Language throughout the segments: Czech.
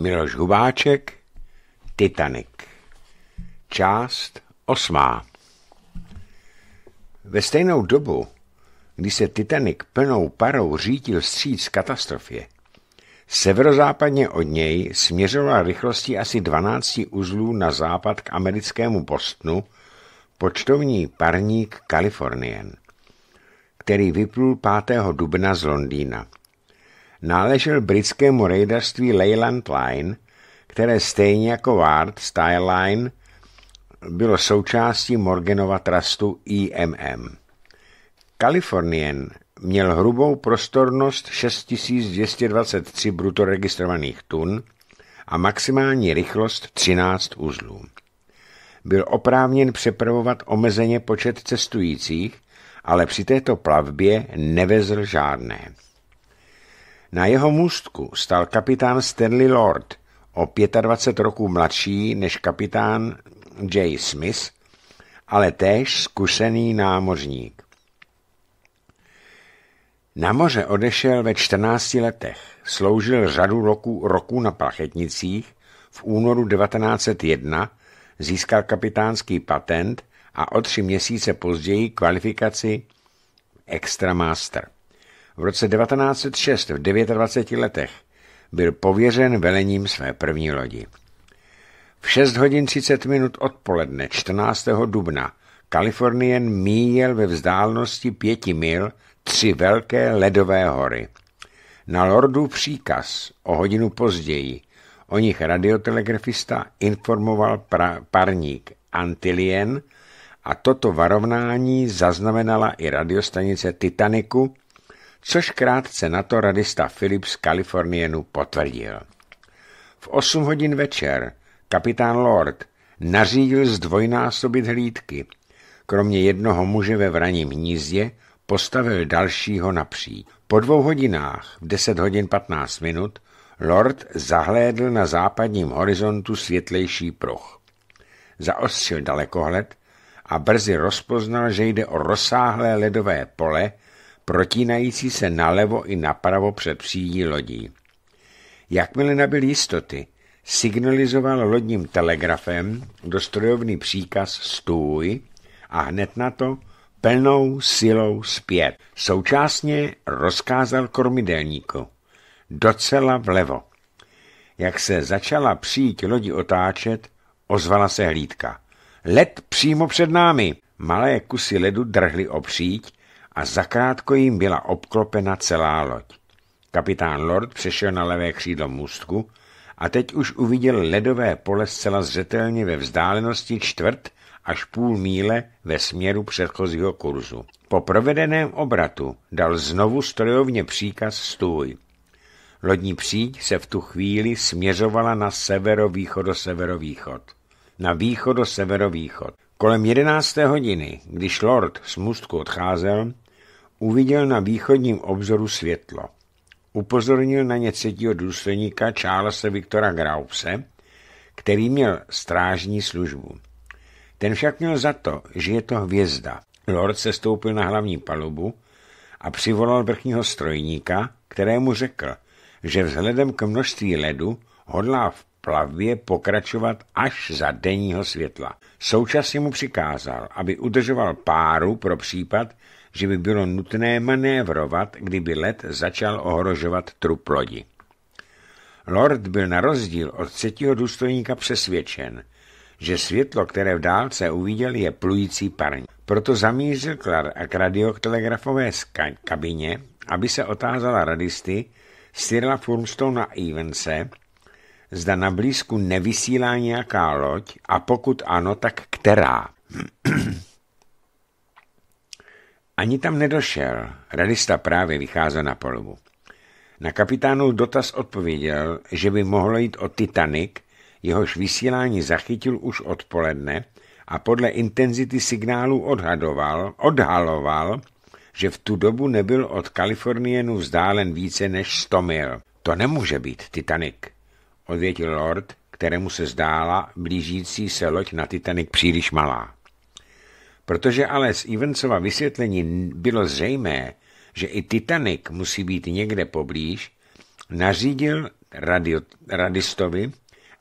Miloš Hubáček, Titanic. Část osmá. Ve stejnou dobu, kdy se Titanic plnou parou řídil stříc katastrofě, severozápadně od něj směřovala rychlostí asi 12 uzlů na západ k americkému postnu počtovní parník Kalifornien, který vyplul 5. dubna z Londýna náležel britskému rejdařství Leyland Line, které stejně jako Ward Style Line bylo součástí Morganova trustu IMM. E Kalifornien měl hrubou prostornost 6223 bruto registrovaných tun a maximální rychlost 13 uzlů. Byl oprávněn přepravovat omezeně počet cestujících, ale při této plavbě nevezl žádné. Na jeho můstku stal kapitán Stanley Lord, o 25 roků mladší než kapitán J. Smith, ale též zkušený námořník. Na moře odešel ve 14 letech, sloužil řadu roku, roku na plachetnicích, v únoru 1901 získal kapitánský patent a o tři měsíce později kvalifikaci Extra Master. V roce 1906 v 29 letech byl pověřen velením své první lodi. V 6 hodin 30 minut odpoledne 14. dubna Kalifornien míjel ve vzdálenosti pěti mil tři velké ledové hory. Na Lordu příkaz o hodinu později o nich radiotelegrafista informoval pra- parník Antilien a toto varovnání zaznamenala i radiostanice Titaniku což krátce na to radista Phillips Kalifornienu potvrdil. V 8 hodin večer kapitán Lord nařídil zdvojnásobit hlídky. Kromě jednoho muže ve vraním hnízdě postavil dalšího napří. Po dvou hodinách, v 10 hodin 15 minut, Lord zahlédl na západním horizontu světlejší pruh. Zaostřil dalekohled a brzy rozpoznal, že jde o rozsáhlé ledové pole, protínající se nalevo i napravo před přídí lodí. Jakmile nabyl jistoty, signalizoval lodním telegrafem do strojovný příkaz stůj a hned na to plnou silou zpět. Současně rozkázal kormidelníku docela vlevo. Jak se začala přijít lodi otáčet, ozvala se hlídka. Led přímo před námi! Malé kusy ledu drhly opříť a zakrátko jim byla obklopena celá loď. Kapitán Lord přešel na levé křídlo můstku a teď už uviděl ledové pole zcela zřetelně ve vzdálenosti čtvrt až půl míle ve směru předchozího kurzu. Po provedeném obratu dal znovu strojovně příkaz stůj. Lodní příď se v tu chvíli směřovala na severovýchodo-severovýchod. Na východo-severovýchod. Kolem jedenácté hodiny, když Lord z můstku odcházel, Uviděl na východním obzoru světlo. Upozornil na ně třetího důstojníka Charlesa Viktora Graupse, který měl strážní službu. Ten však měl za to, že je to hvězda. Lord se stoupil na hlavní palubu a přivolal vrchního strojníka, kterému řekl, že vzhledem k množství ledu hodlá v plavbě pokračovat až za denního světla. Současně mu přikázal, aby udržoval páru pro případ, že by bylo nutné manévrovat, kdyby let začal ohrožovat trup lodi. Lord byl na rozdíl od třetího důstojníka přesvědčen, že světlo, které v dálce uviděl, je plující parň. Proto zamířil Clark a k radiotelegrafové kabině, aby se otázala radisty Cyrila Furmstona Evense, zda na blízku nevysílá nějaká loď a pokud ano, tak která. Ani tam nedošel. Radista právě vycházel na polovu. Na kapitánu dotaz odpověděl, že by mohlo jít o Titanic, jehož vysílání zachytil už odpoledne a podle intenzity signálu odhadoval, odhaloval, že v tu dobu nebyl od Kalifornienu vzdálen více než 100 mil. To nemůže být Titanic, odvětil Lord, kterému se zdála blížící se loď na Titanic příliš malá. Protože ale z Evansova vysvětlení bylo zřejmé, že i Titanic musí být někde poblíž, nařídil radio, radistovi,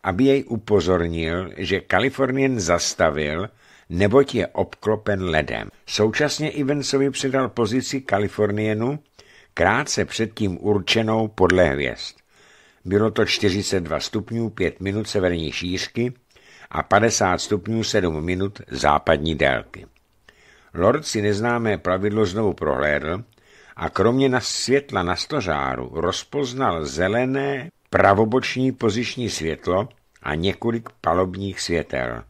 aby jej upozornil, že Kalifornien zastavil, neboť je obklopen ledem. Současně Evansovi předal pozici Kalifornienu, krátce předtím určenou podle hvězd. Bylo to 42 stupňů 5 minut severní šířky a 50 stupňů 7 minut západní délky. Lord si neznámé pravidlo znovu prohlédl a kromě na světla na stožáru rozpoznal zelené pravoboční poziční světlo a několik palobních světel.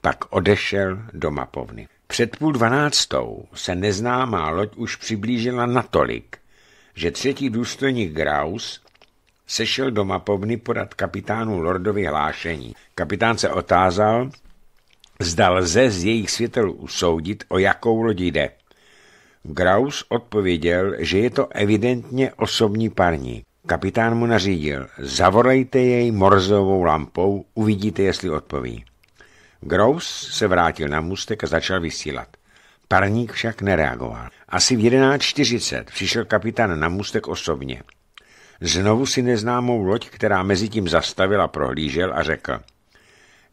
Pak odešel do mapovny. Před půl dvanáctou se neznámá loď už přiblížila natolik, že třetí důstojník Graus sešel do mapovny podat kapitánu Lordovi hlášení. Kapitán se otázal, zda lze z jejich světel usoudit, o jakou lodi jde. Graus odpověděl, že je to evidentně osobní parní. Kapitán mu nařídil, zavolejte jej morzovou lampou, uvidíte, jestli odpoví. Graus se vrátil na mustek a začal vysílat. Parník však nereagoval. Asi v 11.40 přišel kapitán na mustek osobně. Znovu si neznámou loď, která mezi tím zastavila, prohlížel a řekl –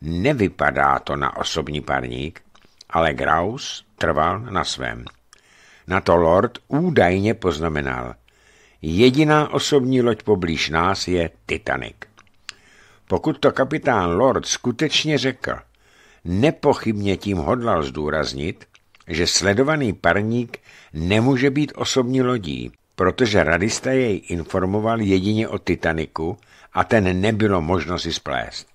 Nevypadá to na osobní parník, ale Graus trval na svém. Na to Lord údajně poznamenal. Jediná osobní loď poblíž nás je Titanic. Pokud to kapitán Lord skutečně řekl, nepochybně tím hodlal zdůraznit, že sledovaný parník nemůže být osobní lodí, protože radista jej informoval jedině o Titaniku a ten nebylo možno si splést.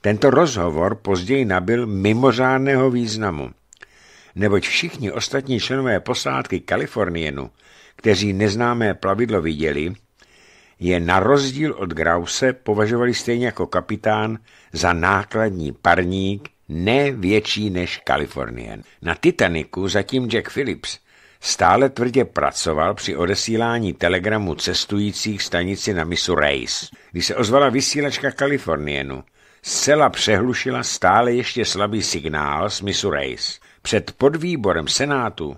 Tento rozhovor později nabil mimořádného významu, neboť všichni ostatní členové posádky Kalifornienu, kteří neznámé plavidlo viděli, je na rozdíl od Grause považovali stejně jako kapitán za nákladní parník ne větší než Kalifornien. Na Titaniku zatím Jack Phillips stále tvrdě pracoval při odesílání telegramu cestujících stanici na misu Race. Když se ozvala vysílačka Kalifornienu, zcela přehlušila stále ještě slabý signál Smithu Race. Před podvýborem Senátu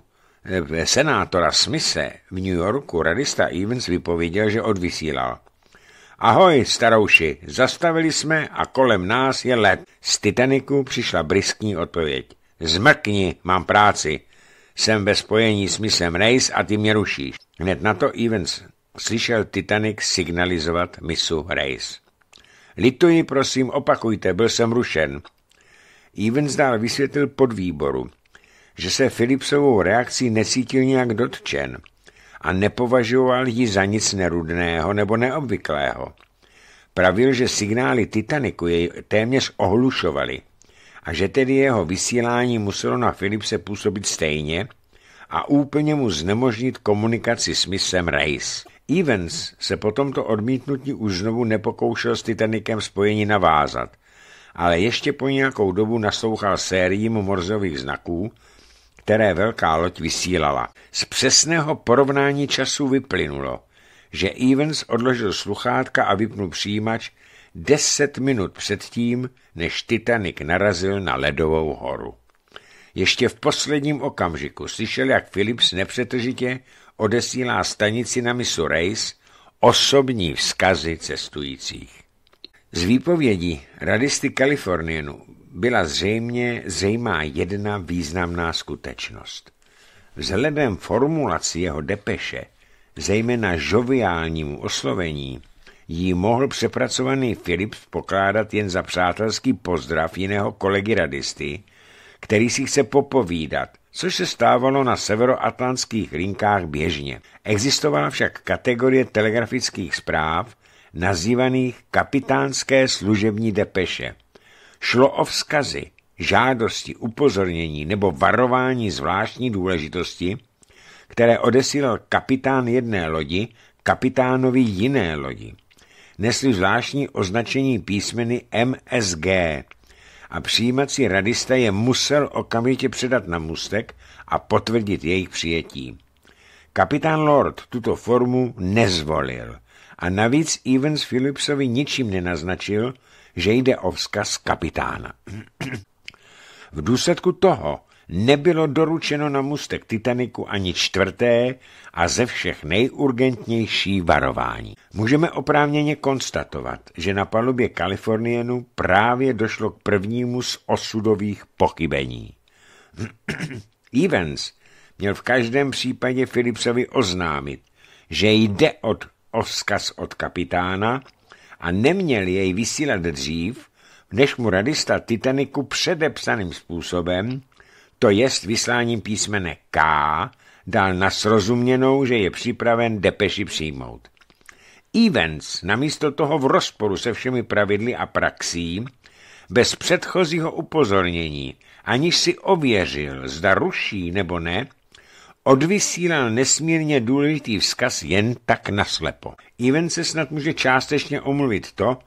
eh, senátora Smise v New Yorku radista Evans vypověděl, že odvysílal. Ahoj, starouši, zastavili jsme a kolem nás je let. Z Titaniku přišla briskní odpověď. Zmrkni, mám práci. Jsem ve spojení s misem Race a ty mě rušíš. Hned na to Evans slyšel Titanic signalizovat misu Race. Lituji, prosím, opakujte, byl jsem rušen. Evans dál vysvětlil podvýboru, že se Philipsovou reakcí necítil nějak dotčen a nepovažoval ji za nic nerudného nebo neobvyklého. Pravil, že signály Titaniku jej téměř ohlušovaly a že tedy jeho vysílání muselo na Philipse působit stejně a úplně mu znemožnit komunikaci s misem Reis. Evans se po tomto odmítnutí už znovu nepokoušel s Titanikem spojení navázat, ale ještě po nějakou dobu naslouchal sériím morzových znaků, které velká loď vysílala. Z přesného porovnání času vyplynulo, že Evans odložil sluchátka a vypnul přijímač deset minut předtím, než Titanic narazil na ledovou horu. Ještě v posledním okamžiku slyšel, jak Philips nepřetržitě odesílá stanici na misu Race osobní vzkazy cestujících. Z výpovědí radisty Kalifornienu byla zřejmě zřejmá jedna významná skutečnost. Vzhledem formulaci jeho depeše, zejména žoviálnímu oslovení, jí mohl přepracovaný Philips pokládat jen za přátelský pozdrav jiného kolegy radisty, který si chce popovídat, což se stávalo na severoatlantských linkách běžně. Existovala však kategorie telegrafických zpráv, nazývaných kapitánské služební depeše. Šlo o vzkazy, žádosti, upozornění nebo varování zvláštní důležitosti, které odesílal kapitán jedné lodi kapitánovi jiné lodi. Nesli zvláštní označení písmeny MSG, a přijímací radista je musel okamžitě předat na mustek a potvrdit jejich přijetí. Kapitán Lord tuto formu nezvolil a navíc Evans Phillipsovi ničím nenaznačil, že jde o vzkaz kapitána. V důsledku toho nebylo doručeno na mustek Titaniku ani čtvrté a ze všech nejurgentnější varování. Můžeme oprávněně konstatovat, že na palubě Kalifornienu právě došlo k prvnímu z osudových pochybení. Evans měl v každém případě Philipsovi oznámit, že jde od oskaz od kapitána a neměl jej vysílat dřív, než mu radista Titaniku předepsaným způsobem to jest vysláním písmene K, dal na srozuměnou, že je připraven depeši přijmout. Evans namísto toho v rozporu se všemi pravidly a praxí, bez předchozího upozornění, aniž si ověřil, zda ruší nebo ne, odvysílal nesmírně důležitý vzkaz jen tak naslepo. Evans se snad může částečně omluvit to,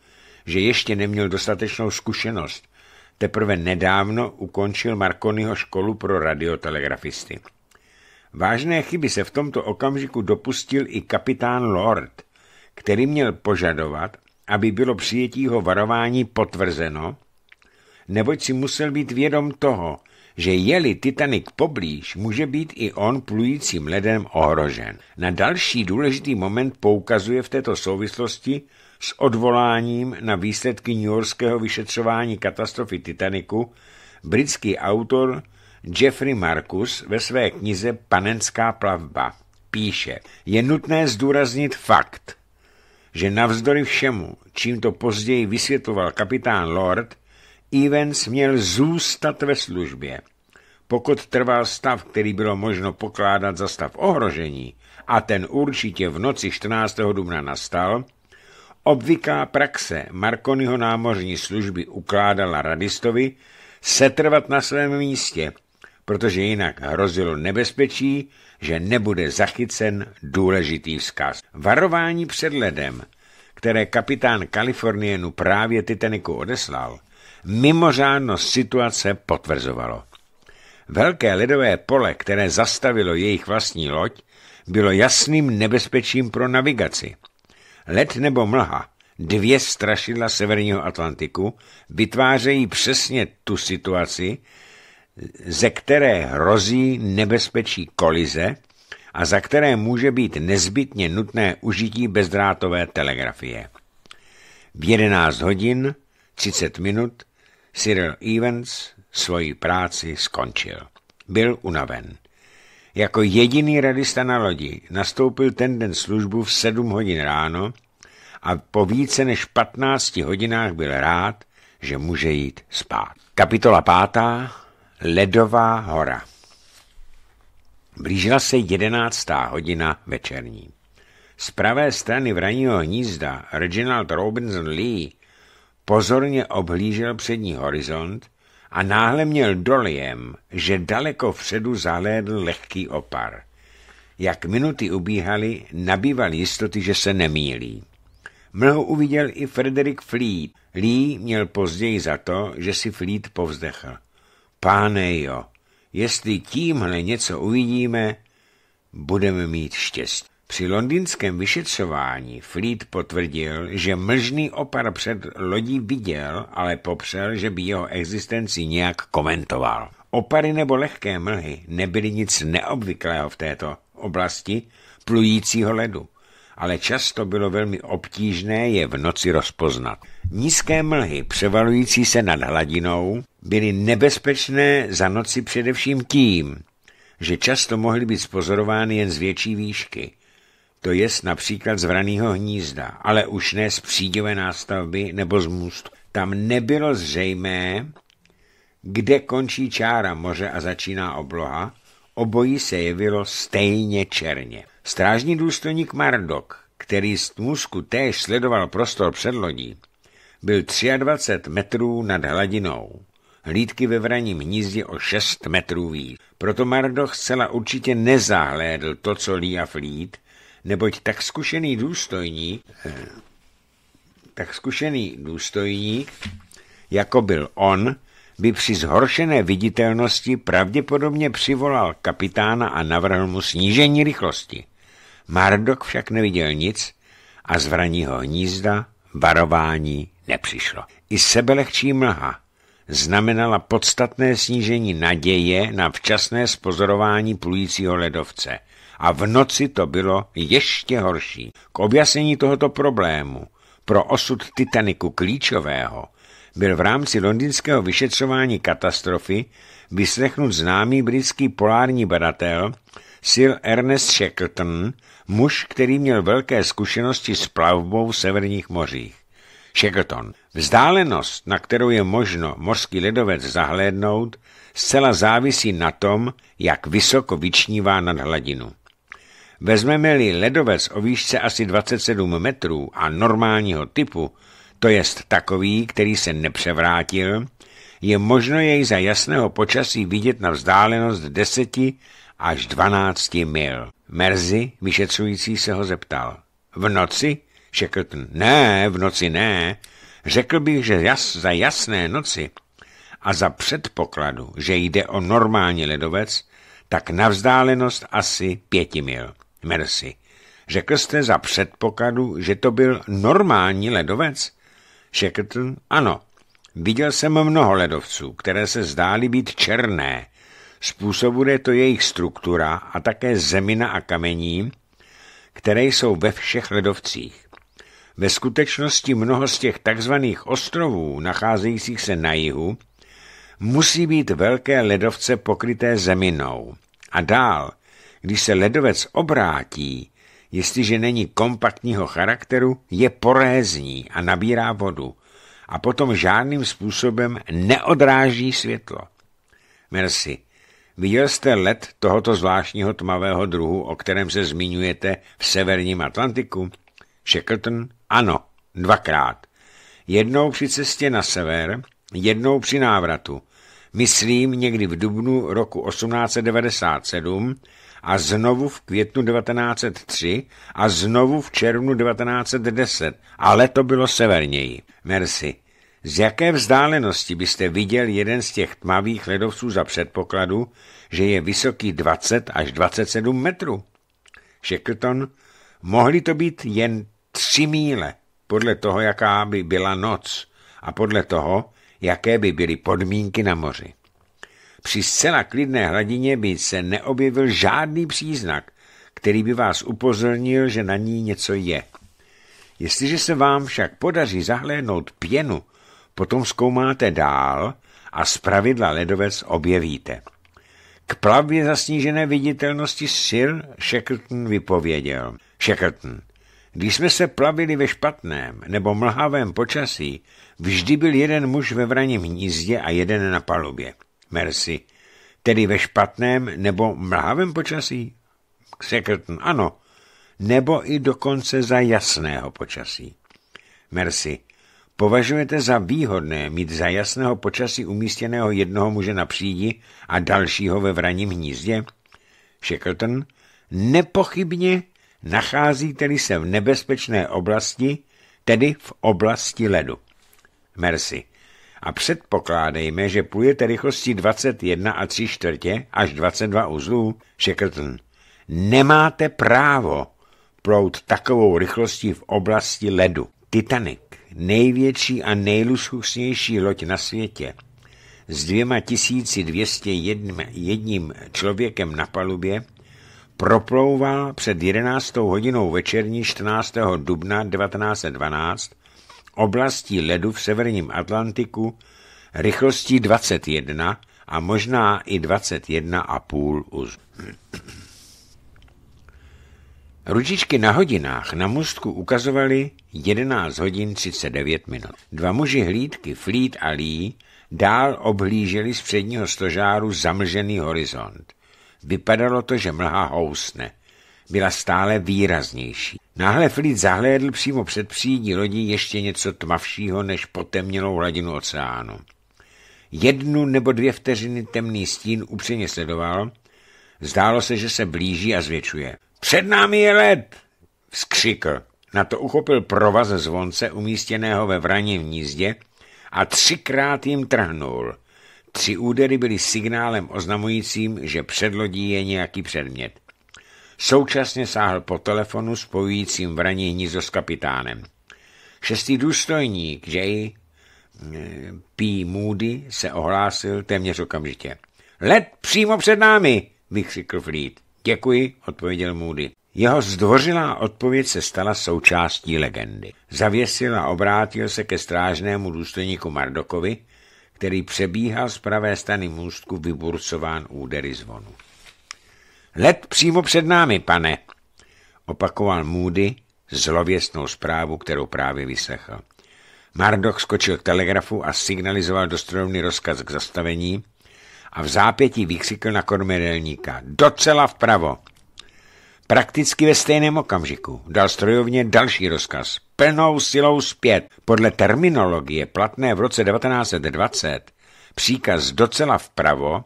že ještě neměl dostatečnou zkušenost, teprve nedávno ukončil Marconiho školu pro radiotelegrafisty. Vážné chyby se v tomto okamžiku dopustil i kapitán Lord, který měl požadovat, aby bylo přijetí jeho varování potvrzeno, neboť si musel být vědom toho, že je-li Titanic poblíž, může být i on plujícím ledem ohrožen. Na další důležitý moment poukazuje v této souvislosti s odvoláním na výsledky Yorkského vyšetřování katastrofy Titaniku britský autor Jeffrey Marcus ve své knize Panenská plavba píše, je nutné zdůraznit fakt, že navzdory všemu, čím to později vysvětloval kapitán Lord, Evans měl zůstat ve službě. Pokud trval stav, který bylo možno pokládat za stav ohrožení, a ten určitě v noci 14. dubna nastal, Obvyklá praxe Markonyho námořní služby ukládala radistovi setrvat na svém místě, protože jinak hrozilo nebezpečí, že nebude zachycen důležitý vzkaz. Varování před ledem, které kapitán Kalifornienu právě Titaniku odeslal, mimořádnost situace potvrzovalo. Velké ledové pole, které zastavilo jejich vlastní loď, bylo jasným nebezpečím pro navigaci – Let nebo mlha, dvě strašidla severního Atlantiku, vytvářejí přesně tu situaci, ze které hrozí nebezpečí kolize a za které může být nezbytně nutné užití bezdrátové telegrafie. V 11 hodin 30 minut Cyril Evans svoji práci skončil. Byl unaven. Jako jediný radista na lodi nastoupil ten den službu v 7 hodin ráno a po více než 15 hodinách byl rád, že může jít spát. Kapitola pátá. Ledová hora. Blížila se jedenáctá hodina večerní. Z pravé strany vraního hnízda Reginald Robinson Lee pozorně obhlížel přední horizont a náhle měl dojem, že daleko vředu zalédl lehký opar. Jak minuty ubíhaly, nabýval jistoty, že se nemýlí. Mlhu uviděl i Frederick Fleet. Lee měl později za to, že si Fleet povzdechl. Páne jo, jestli tímhle něco uvidíme, budeme mít štěstí. Při londýnském vyšetřování Fleet potvrdil, že mlžný opar před lodí viděl, ale popřel, že by jeho existenci nějak komentoval. Opary nebo lehké mlhy nebyly nic neobvyklého v této oblasti plujícího ledu, ale často bylo velmi obtížné je v noci rozpoznat. Nízké mlhy převalující se nad hladinou byly nebezpečné za noci především tím, že často mohly být spozorovány jen z větší výšky – to je například z vraného hnízda, ale už ne z příděvé nástavby nebo z můstu. Tam nebylo zřejmé, kde končí čára moře a začíná obloha, obojí se jevilo stejně černě. Strážní důstojník Mardok, který z můzku též sledoval prostor před lodí, byl 23 metrů nad hladinou. Hlídky ve vraním hnízdě o 6 metrů výš. Proto Mardoch zcela určitě nezahlédl to, co a Lít neboť tak zkušený důstojník, eh, tak zkušený důstojník, jako byl on, by při zhoršené viditelnosti pravděpodobně přivolal kapitána a navrhl mu snížení rychlosti. Mardok však neviděl nic a z vraního hnízda varování nepřišlo. I sebelehčí mlha znamenala podstatné snížení naděje na včasné spozorování plujícího ledovce – a v noci to bylo ještě horší. K objasnění tohoto problému pro osud Titaniku klíčového byl v rámci londýnského vyšetřování katastrofy vyslechnut známý britský polární badatel Sir Ernest Shackleton, muž, který měl velké zkušenosti s plavbou v severních mořích. Shackleton. Vzdálenost, na kterou je možno mořský ledovec zahlédnout, zcela závisí na tom, jak vysoko vyčnívá nad hladinu. Vezmeme-li ledovec o výšce asi 27 metrů a normálního typu, to jest takový, který se nepřevrátil, je možno jej za jasného počasí vidět na vzdálenost 10 až 12 mil. Merzi, vyšetřující, se ho zeptal. V noci? ten. Ne, v noci ne. Řekl bych, že jas, za jasné noci a za předpokladu, že jde o normální ledovec, tak na vzdálenost asi pěti mil. Mercy, řekl jste za předpokladu, že to byl normální ledovec? Shackleton, ano. Viděl jsem mnoho ledovců, které se zdály být černé. Způsobuje to jejich struktura a také zemina a kamení, které jsou ve všech ledovcích. Ve skutečnosti mnoho z těch takzvaných ostrovů, nacházejících se na jihu, musí být velké ledovce pokryté zeminou. A dál – když se ledovec obrátí, jestliže není kompaktního charakteru, je porézní a nabírá vodu a potom žádným způsobem neodráží světlo. Merci. Viděl jste led tohoto zvláštního tmavého druhu, o kterém se zmiňujete v severním Atlantiku? Shackleton? Ano, dvakrát. Jednou při cestě na sever, jednou při návratu. Myslím někdy v dubnu roku 1897 a znovu v květnu 1903 a znovu v červnu 1910, ale to bylo severněji. Merci. Z jaké vzdálenosti byste viděl jeden z těch tmavých ledovců za předpokladu, že je vysoký 20 až 27 metrů? Shackleton, mohly to být jen tři míle, podle toho, jaká by byla noc a podle toho, jaké by byly podmínky na moři. Při zcela klidné hladině by se neobjevil žádný příznak, který by vás upozornil, že na ní něco je. Jestliže se vám však podaří zahlédnout pěnu, potom zkoumáte dál a pravidla ledovec objevíte. K plavbě za snížené viditelnosti sil Shackleton vypověděl. Shackleton, když jsme se plavili ve špatném nebo mlhavém počasí, vždy byl jeden muž ve vraním hnízdě a jeden na palubě. Mercy. Tedy ve špatném nebo mlhavém počasí? Sekretn, ano. Nebo i dokonce za jasného počasí. Mercy, považujete za výhodné mít za jasného počasí umístěného jednoho muže na přídi a dalšího ve vraním hnízdě? Shackleton, nepochybně nacházíte-li se v nebezpečné oblasti, tedy v oblasti ledu. Mercy a předpokládejme, že půjete rychlostí 21 a 3 čtvrtě až 22 uzlů, Shackleton. Nemáte právo plout takovou rychlostí v oblasti ledu. Titanic, největší a nejluxusnější loď na světě, s dvěma tisíci dvěstě jedním člověkem na palubě, proplouval před 11. hodinou večerní 14. dubna 1912 oblastí ledu v severním Atlantiku rychlostí 21 a možná i 21,5 uz. Ručičky na hodinách na mostku ukazovaly 11 hodin 39 minut. Dva muži hlídky, Fleet a Lee, dál obhlíželi z předního stožáru zamlžený horizont. Vypadalo to, že mlha housne – byla stále výraznější. Náhle flit zahlédl přímo před přídí lodí ještě něco tmavšího než potemnělou hladinu oceánu. Jednu nebo dvě vteřiny temný stín upřeně sledoval. Zdálo se, že se blíží a zvětšuje. Před námi je led! Vzkřikl. Na to uchopil provaz zvonce umístěného ve v nízdě a třikrát jim trhnul. Tři údery byly signálem oznamujícím, že před lodí je nějaký předmět. Současně sáhl po telefonu spojujícím vraní hnízdo s kapitánem. Šestý důstojník J. P. Moody se ohlásil téměř okamžitě. Let přímo před námi, vykřikl Fleet. Děkuji, odpověděl Moody. Jeho zdvořilá odpověď se stala součástí legendy. Zavěsil a obrátil se ke strážnému důstojníku Mardokovi, který přebíhal z pravé strany můstku vyburcován údery zvonu. Let přímo před námi, pane, opakoval Moody zlověstnou zprávu, kterou právě vyslechl. Mardoch skočil k telegrafu a signalizoval do strojovny rozkaz k zastavení a v zápětí vykřikl na kormidelníka. Docela vpravo! Prakticky ve stejném okamžiku dal strojovně další rozkaz. Plnou silou zpět. Podle terminologie platné v roce 1920 příkaz docela vpravo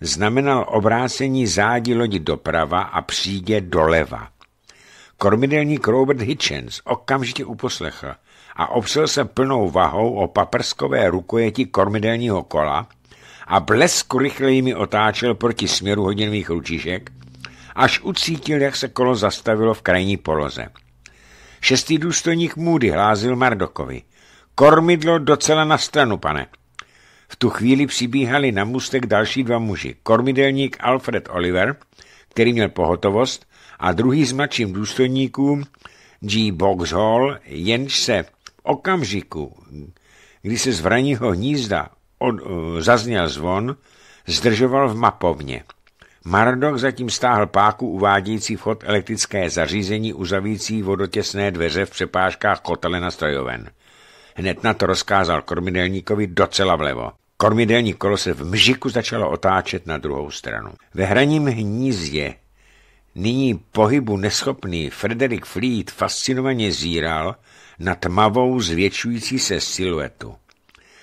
znamenal obrácení zádi lodi doprava a přídě doleva. Kormidelník Robert Hitchens okamžitě uposlechl a opřel se plnou vahou o paprskové rukojeti kormidelního kola a blesku rychleji otáčel proti směru hodinových ručišek, až ucítil, jak se kolo zastavilo v krajní poloze. Šestý důstojník můdy hlázil Mardokovi. Kormidlo docela na stranu, pane. V tu chvíli přibíhali na můstek další dva muži. Kormidelník Alfred Oliver, který měl pohotovost, a druhý z mladším důstojníků G. Boxhall, jenž se v okamžiku, kdy se z vraního hnízda od, uh, zazněl zvon, zdržoval v mapovně. Mardok zatím stáhl páku uvádějící vchod elektrické zařízení uzavící vodotěsné dveře v přepážkách kotele na strojoven. Hned na to rozkázal kormidelníkovi docela vlevo. Kormidelní kolo se v mžiku začalo otáčet na druhou stranu. Ve hraním hnízdě nyní pohybu neschopný Frederik Fleet fascinovaně zíral na tmavou zvětšující se siluetu.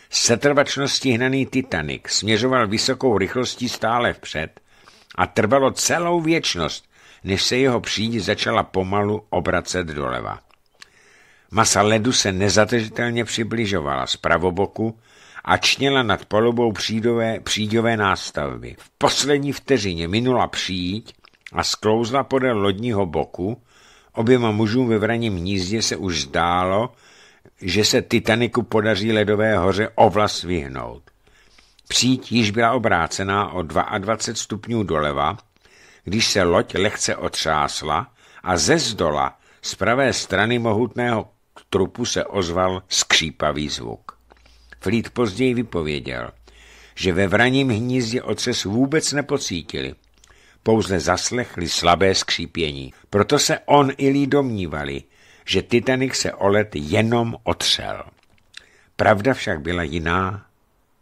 Setrvačností hnaný Titanic směřoval vysokou rychlostí stále vpřed a trvalo celou věčnost, než se jeho příď začala pomalu obracet doleva. Masa ledu se nezatežitelně přibližovala z pravoboku a čněla nad polobou přídové, příďové nástavby. V poslední vteřině minula příď a sklouzla podél lodního boku. Oběma mužům ve vraním hnízdě se už zdálo, že se Titaniku podaří ledové hoře ovlas vyhnout. Příď již byla obrácená o 22 stupňů doleva, když se loď lehce otřásla a ze zdola z pravé strany mohutného k trupu se ozval skřípavý zvuk. Flít později vypověděl, že ve vraním hnízdě oces vůbec nepocítili. Pouze zaslechli slabé skřípění. Proto se on i lí domnívali, že Titanic se o let jenom otřel. Pravda však byla jiná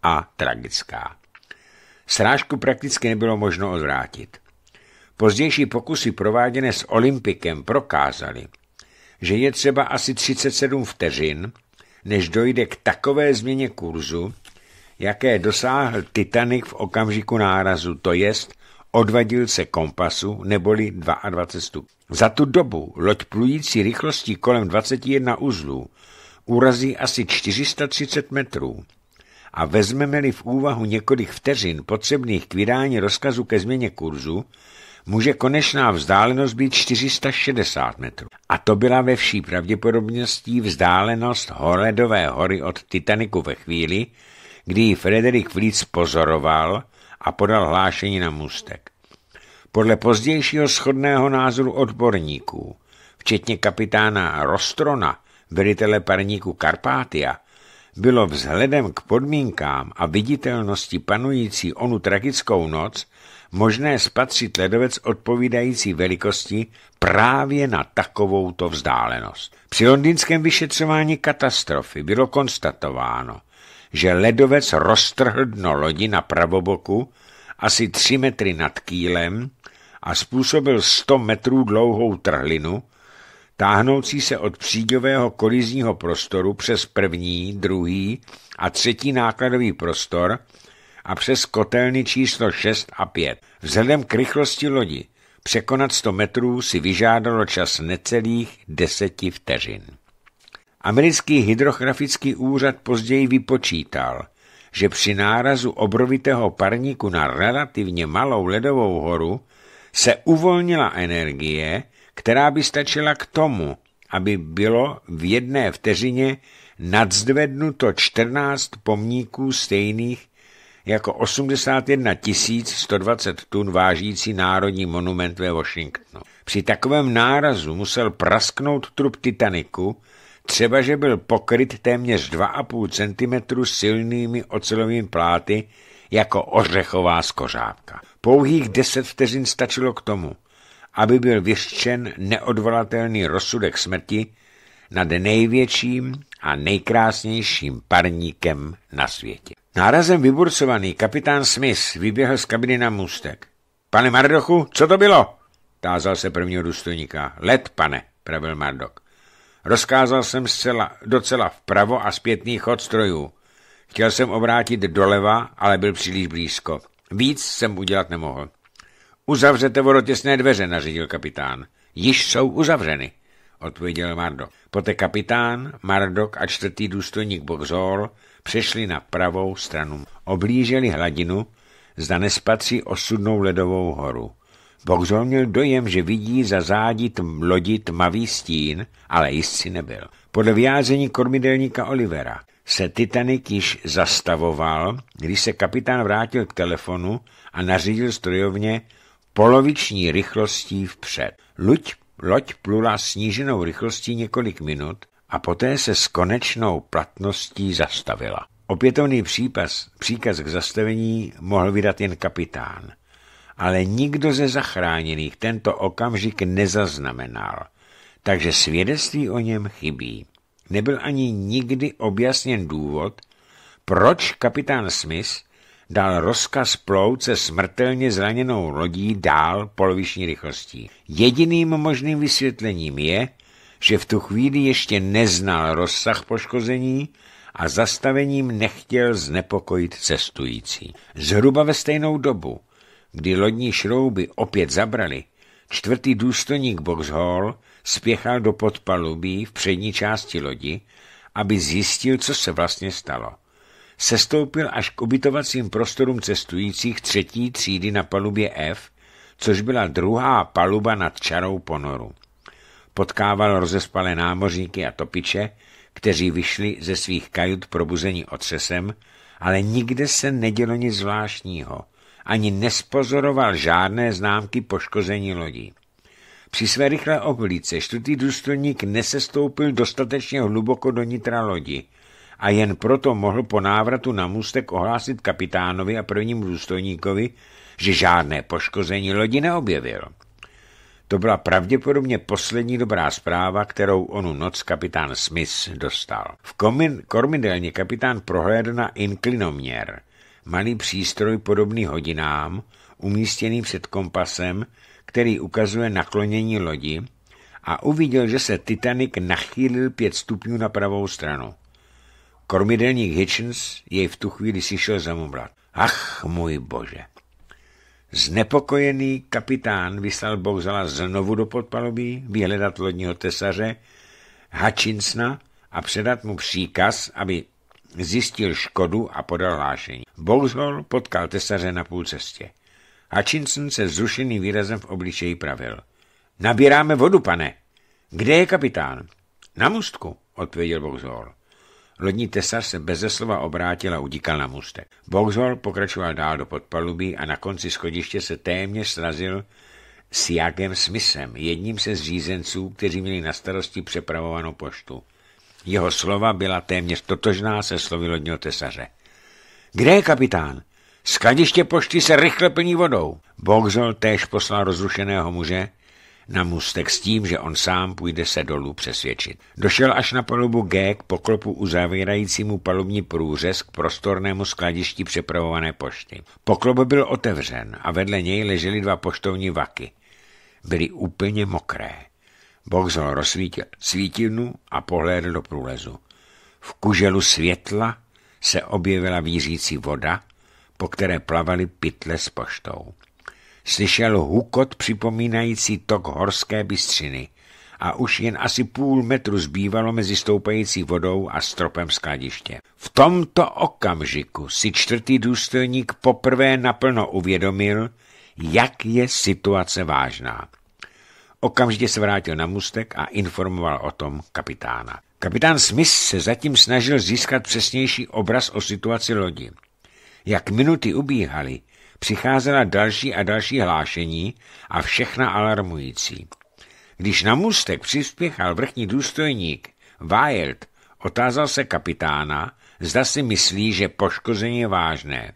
a tragická. Srážku prakticky nebylo možno odvrátit. Pozdější pokusy prováděné s Olympikem prokázaly, že je třeba asi 37 vteřin, než dojde k takové změně kurzu, jaké dosáhl Titanic v okamžiku nárazu, to jest odvadil se kompasu neboli 22 stupňů. Za tu dobu loď plující rychlostí kolem 21 uzlů urazí asi 430 metrů a vezmeme-li v úvahu několik vteřin potřebných k vydání rozkazu ke změně kurzu, může konečná vzdálenost být 460 metrů. A to byla ve vší pravděpodobností vzdálenost Holedové hory od Titaniku ve chvíli, kdy ji Frederik Vlíc pozoroval a podal hlášení na můstek. Podle pozdějšího schodného názoru odborníků, včetně kapitána Rostrona, velitele parníku Karpátia, bylo vzhledem k podmínkám a viditelnosti panující onu tragickou noc možné spatřit ledovec odpovídající velikosti právě na takovouto vzdálenost. Při londýnském vyšetřování katastrofy bylo konstatováno, že ledovec roztrhl dno lodi na pravoboku asi 3 metry nad kýlem a způsobil 100 metrů dlouhou trhlinu, táhnoucí se od příďového kolizního prostoru přes první, druhý a třetí nákladový prostor a přes kotelny číslo 6 a 5. Vzhledem k rychlosti lodi překonat 100 metrů si vyžádalo čas necelých 10 vteřin. Americký hydrografický úřad později vypočítal, že při nárazu obrovitého parníku na relativně malou ledovou horu se uvolnila energie, která by stačila k tomu, aby bylo v jedné vteřině nadzvednuto 14 pomníků stejných jako 81 120 tun vážící národní monument ve Washingtonu. Při takovém nárazu musel prasknout trup Titaniku, třeba že byl pokryt téměř 2,5 cm silnými ocelovými pláty jako ořechová skořápka. Pouhých 10 vteřin stačilo k tomu, aby byl vyřčen neodvolatelný rozsudek smrti nad největším a nejkrásnějším parníkem na světě. Nárazem vyburcovaný kapitán Smith vyběhl z kabiny na můstek. Pane Mardochu, co to bylo? Tázal se prvního důstojníka. Let, pane, pravil Mardok. Rozkázal jsem zcela, docela vpravo a zpětný chod strojů. Chtěl jsem obrátit doleva, ale byl příliš blízko. Víc jsem udělat nemohl. Uzavřete vorotěsné dveře, nařídil kapitán. Již jsou uzavřeny, odpověděl Mardok. Poté kapitán, Mardok a čtvrtý důstojník Bogzol přešli na pravou stranu. Oblíželi hladinu, zda nespatří osudnou ledovou horu. Boxol měl dojem, že vidí za zádi lodi tmavý stín, ale jist nebyl. Podle vyjázení kormidelníka Olivera se Titanic již zastavoval, když se kapitán vrátil k telefonu a nařídil strojovně poloviční rychlostí vpřed. Luď, loď plula sníženou rychlostí několik minut, a poté se s konečnou platností zastavila. Opětovný přípas, příkaz k zastavení mohl vydat jen kapitán, ale nikdo ze zachráněných tento okamžik nezaznamenal, takže svědectví o něm chybí. Nebyl ani nikdy objasněn důvod, proč kapitán Smith dal rozkaz plout se smrtelně zraněnou lodí dál poloviční rychlostí. Jediným možným vysvětlením je, že v tu chvíli ještě neznal rozsah poškození a zastavením nechtěl znepokojit cestující. Zhruba ve stejnou dobu, kdy lodní šrouby opět zabrali, čtvrtý důstojník Boxhall spěchal do podpalubí v přední části lodi, aby zjistil, co se vlastně stalo. Sestoupil až k ubytovacím prostorům cestujících třetí třídy na palubě F, což byla druhá paluba nad čarou ponoru potkávalo rozespalé námořníky a topiče, kteří vyšli ze svých kajut probuzení otřesem, ale nikde se nedělo nic zvláštního. Ani nespozoroval žádné známky poškození lodí. Při své rychlé oblíce štutý důstojník nesestoupil dostatečně hluboko do nitra lodi a jen proto mohl po návratu na můstek ohlásit kapitánovi a prvnímu důstojníkovi, že žádné poškození lodi neobjevil. To byla pravděpodobně poslední dobrá zpráva, kterou onu noc kapitán Smith dostal. V kormidelně kapitán prohlédl na inklinoměr, malý přístroj podobný hodinám, umístěný před kompasem, který ukazuje naklonění lodi, a uviděl, že se Titanic nachýlil pět stupňů na pravou stranu. Kormidelník Hitchens jej v tu chvíli si šel Ach, můj bože! Znepokojený kapitán vyslal Bouzala znovu do podpalubí vyhledat lodního tesaře Hačinsna a předat mu příkaz, aby zjistil škodu a podal hlášení. Bouzal potkal tesaře na půl cestě. Hutchinson se zrušeným výrazem v obličeji pravil. Nabíráme vodu, pane. Kde je kapitán? Na mostku, odpověděl Bouzal. Lodní tesař se beze slova obrátil a udíkal na můstek. Vauxhall pokračoval dál do podpalubí a na konci schodiště se téměř srazil s Jagem Smithem, jedním se zřízenců, kteří měli na starosti přepravovanou poštu. Jeho slova byla téměř totožná se slovy lodního tesaře. Kde je kapitán? Skladiště pošty se rychle plní vodou. Bogzol též poslal rozrušeného muže, na mustek s tím, že on sám půjde se dolů přesvědčit. Došel až na palubu G k poklopu uzavírajícímu palubní průřez k prostornému skladišti přepravované pošty. Poklop byl otevřen a vedle něj ležely dva poštovní vaky. Byly úplně mokré. Boxel rozsvítil svítilnu a pohlédl do průlezu. V kuželu světla se objevila vířící voda, po které plavaly pytle s poštou. Slyšel hukot připomínající tok horské bystřiny a už jen asi půl metru zbývalo mezi stoupající vodou a stropem skladiště. V tomto okamžiku si čtvrtý důstojník poprvé naplno uvědomil, jak je situace vážná. Okamžitě se vrátil na mustek a informoval o tom kapitána. Kapitán Smith se zatím snažil získat přesnější obraz o situaci lodi. Jak minuty ubíhaly, přicházela další a další hlášení a všechna alarmující. Když na můstek přispěchal vrchní důstojník Wild, otázal se kapitána, zda si myslí, že poškození je vážné.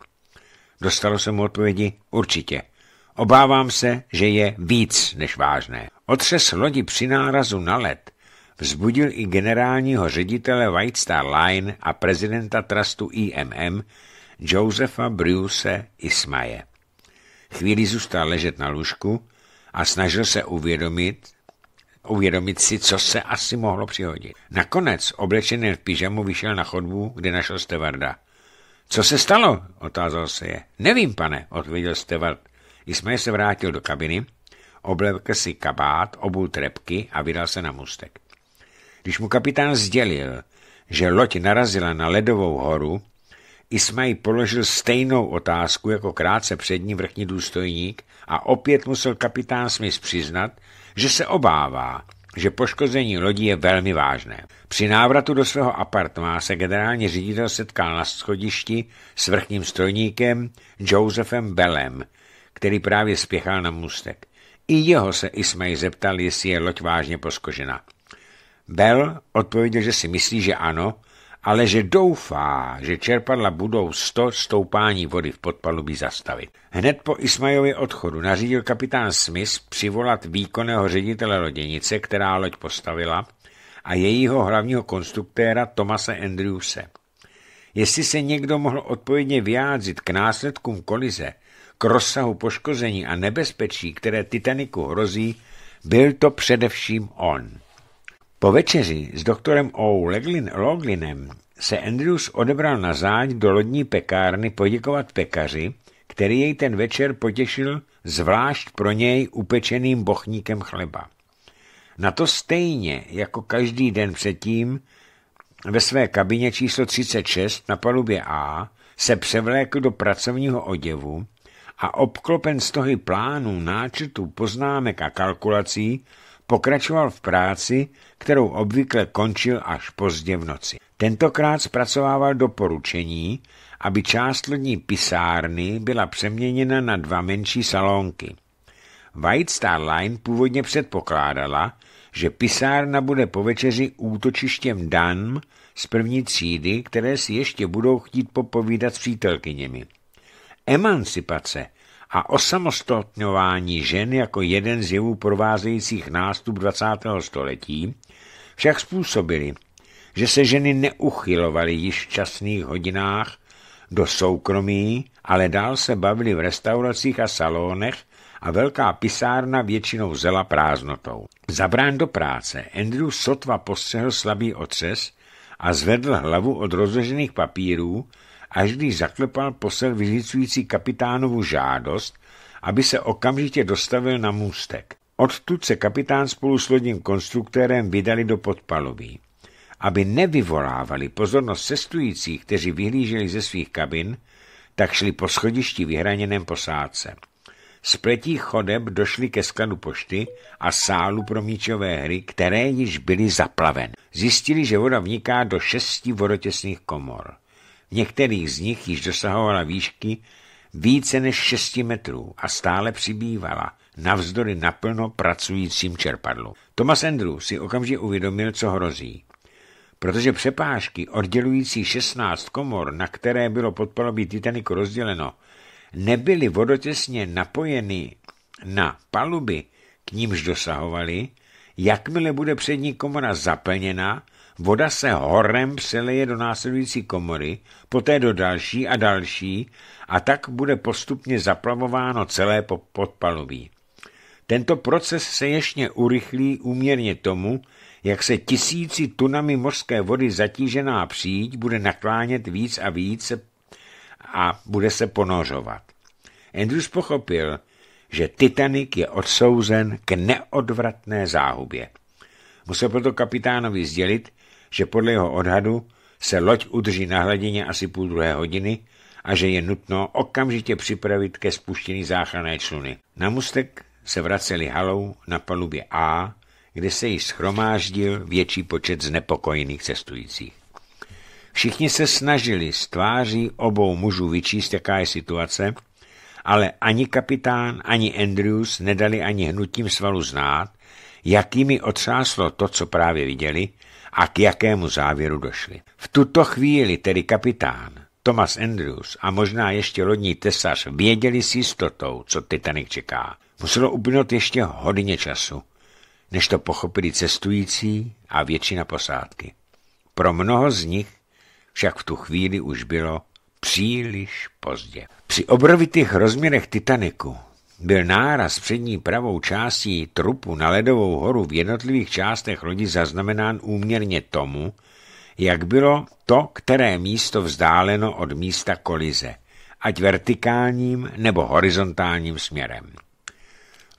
Dostalo se mu odpovědi určitě. Obávám se, že je víc než vážné. Otřes lodi při nárazu na led vzbudil i generálního ředitele White Star Line a prezidenta trustu IMM, e Josefa Bruce Ismaje. Chvíli zůstal ležet na lůžku a snažil se uvědomit, uvědomit si, co se asi mohlo přihodit. Nakonec, oblečený v pyžamu, vyšel na chodbu, kde našel Stevarda. Co se stalo? otázal se je. Nevím, pane, odpověděl Stevard. Ismaje se vrátil do kabiny, oblekl si kabát, obul trepky a vydal se na mustek. Když mu kapitán sdělil, že loď narazila na ledovou horu, Ismaj položil stejnou otázku jako krátce přední vrchní důstojník a opět musel kapitán Smith přiznat, že se obává, že poškození lodí je velmi vážné. Při návratu do svého apartma se generální ředitel setkal na schodišti s vrchním strojníkem Josephem Bellem, který právě spěchal na můstek. I jeho se Ismay zeptal, jestli je loď vážně poskožena. Bell odpověděl, že si myslí, že ano, ale že doufá, že čerpadla budou sto stoupání vody v podpalubí zastavit. Hned po Ismajově odchodu nařídil kapitán Smith přivolat výkonného ředitele loděnice, která loď postavila, a jejího hlavního konstruktéra Tomase Andrewse. Jestli se někdo mohl odpovědně vyjádřit k následkům kolize, k rozsahu poškození a nebezpečí, které Titaniku hrozí, byl to především on. Po večeři s doktorem O. Loglinem se Andrews odebral na záď do lodní pekárny poděkovat pekaři, který jej ten večer potěšil zvlášť pro něj upečeným bochníkem chleba. Na to stejně jako každý den předtím ve své kabině číslo 36 na palubě A se převlékl do pracovního oděvu a obklopen stohy plánů, náčrtů, poznámek a kalkulací pokračoval v práci, kterou obvykle končil až pozdě v noci. Tentokrát zpracovával doporučení, aby část lodní pisárny byla přeměněna na dva menší salonky. White Star Line původně předpokládala, že pisárna bude po večeři útočištěm Dan z první třídy, které si ještě budou chtít popovídat s přítelkyněmi. Emancipace a osamostatňování žen jako jeden z jevů provázejících nástup 20. století však způsobili, že se ženy neuchylovaly již v časných hodinách do soukromí, ale dál se bavili v restauracích a salonech a velká pisárna většinou zela prázdnotou. Zabrán do práce, Andrew sotva postřehl slabý otřes a zvedl hlavu od rozložených papírů, až když zaklepal posel vyřicující kapitánovu žádost, aby se okamžitě dostavil na můstek. Odtud se kapitán spolu s lodním konstruktérem vydali do podpalubí. Aby nevyvolávali pozornost cestujících, kteří vyhlíželi ze svých kabin, tak šli po schodišti vyhraněném posádce. Z pletí chodeb došli ke skladu pošty a sálu pro míčové hry, které již byly zaplaven. Zjistili, že voda vniká do šesti vodotěsných komor. V některých z nich již dosahovala výšky více než šesti metrů a stále přibývala, navzdory naplno pracujícím čerpadlu. Thomas Andrew si okamžitě uvědomil, co hrozí. Protože přepážky oddělující 16 komor, na které bylo podpalobí Titaniku rozděleno, nebyly vodotěsně napojeny na paluby, k nímž dosahovali, jakmile bude přední komora zaplněna, voda se horem přeleje do následující komory, poté do další a další a tak bude postupně zaplavováno celé podpalubí. Tento proces se ještě urychlí úměrně tomu, jak se tisíci tunami mořské vody zatížená příď bude naklánět víc a víc a bude se ponořovat. Andrews pochopil, že Titanic je odsouzen k neodvratné záhubě. Musel proto kapitánovi sdělit, že podle jeho odhadu se loď udrží na hladině asi půl druhé hodiny a že je nutno okamžitě připravit ke spuštění záchranné čluny. Na mustek se vraceli halou na palubě A, kde se již schromáždil větší počet znepokojených cestujících. Všichni se snažili z tváří obou mužů vyčíst, jaká je situace, ale ani kapitán, ani Andrews nedali ani hnutím svalu znát, jakými otřáslo to, co právě viděli, a k jakému závěru došli. V tuto chvíli tedy kapitán Thomas Andrews a možná ještě lodní tesař věděli s jistotou, co Titanic čeká. Muselo uplynout ještě hodně času, než to pochopili cestující a většina posádky. Pro mnoho z nich však v tu chvíli už bylo příliš pozdě. Při obrovitých rozměrech Titaniku byl náraz přední pravou částí trupu na ledovou horu v jednotlivých částech lodi zaznamenán úměrně tomu, jak bylo to, které místo vzdáleno od místa kolize, ať vertikálním nebo horizontálním směrem.